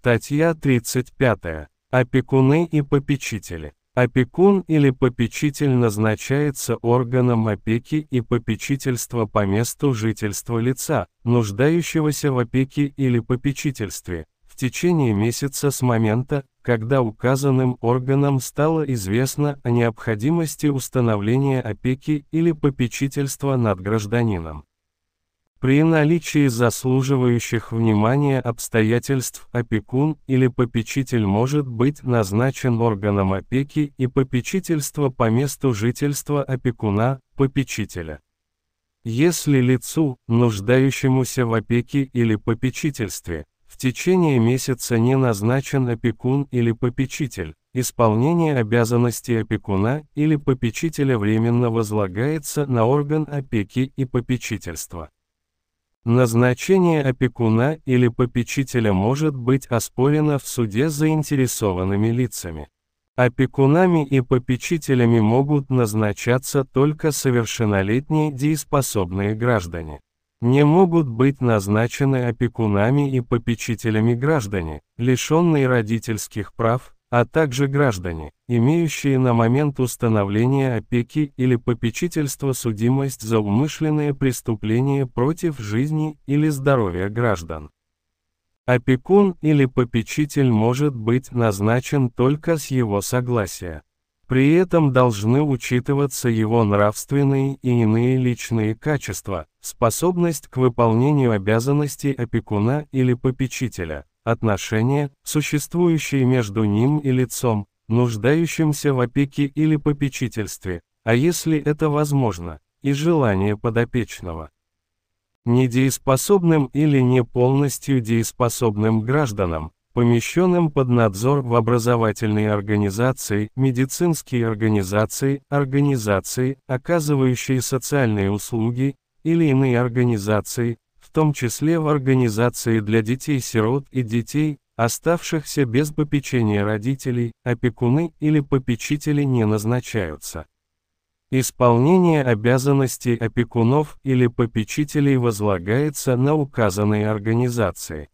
Статья 35. Опекуны и попечители. Опекун или попечитель назначается органом опеки и попечительства по месту жительства лица, нуждающегося в опеке или попечительстве, в течение месяца с момента, когда указанным органам стало известно о необходимости установления опеки или попечительства над гражданином. При наличии заслуживающих внимания обстоятельств опекун или попечитель может быть назначен органом опеки и попечительства по месту жительства опекуна, попечителя. Если лицу, нуждающемуся в опеке или попечительстве, в течение месяца не назначен опекун или попечитель, исполнение обязанностей опекуна или попечителя временно возлагается на орган опеки и попечительства. Назначение опекуна или попечителя может быть оспорено в суде заинтересованными лицами. Опекунами и попечителями могут назначаться только совершеннолетние дееспособные граждане. Не могут быть назначены опекунами и попечителями граждане, лишенные родительских прав, а также граждане, имеющие на момент установления опеки или попечительства судимость за умышленное преступление против жизни или здоровья граждан. Опекун или попечитель может быть назначен только с его согласия. При этом должны учитываться его нравственные и иные личные качества, способность к выполнению обязанностей опекуна или попечителя, Отношения, существующие между ним и лицом, нуждающимся в опеке или попечительстве, а если это возможно, и желание подопечного. Недееспособным или не полностью дееспособным гражданам, помещенным под надзор в образовательные организации, медицинские организации, организации, оказывающие социальные услуги, или иные организации, в том числе в организации для детей-сирот и детей, оставшихся без попечения родителей, опекуны или попечители не назначаются. Исполнение обязанностей опекунов или попечителей возлагается на указанные организации.